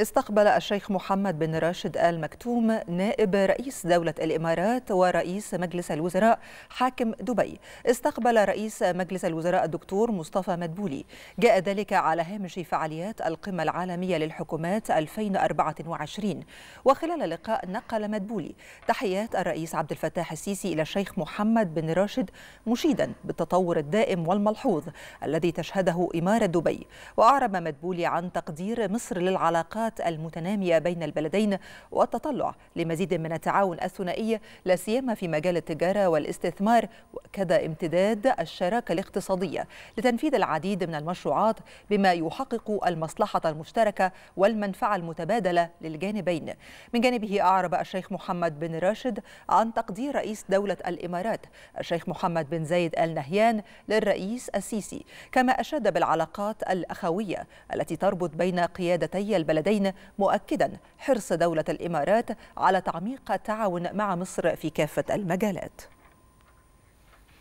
استقبل الشيخ محمد بن راشد آل مكتوم نائب رئيس دولة الإمارات ورئيس مجلس الوزراء حاكم دبي استقبل رئيس مجلس الوزراء الدكتور مصطفى مدبولي جاء ذلك على هامش فعاليات القمة العالمية للحكومات 2024 وخلال اللقاء نقل مدبولي تحيات الرئيس عبد الفتاح السيسي إلى الشيخ محمد بن راشد مشيدا بالتطور الدائم والملحوظ الذي تشهده إمارة دبي وأعرب مدبولي عن تقدير مصر للعلاقات العلاقات المتنامية بين البلدين والتطلع لمزيد من التعاون الثنائي لا سيما في مجال التجارة والاستثمار وكذا امتداد الشراكة الاقتصادية لتنفيذ العديد من المشروعات بما يحقق المصلحة المشتركة والمنفعة المتبادلة للجانبين من جانبه أعرب الشيخ محمد بن راشد عن تقدير رئيس دولة الإمارات الشيخ محمد بن زايد آل نهيان للرئيس السيسي كما أشاد بالعلاقات الأخوية التي تربط بين قيادتي البلدين الدولتين مؤكدا حرص دولة الإمارات على تعميق التعاون مع مصر في كافة المجالات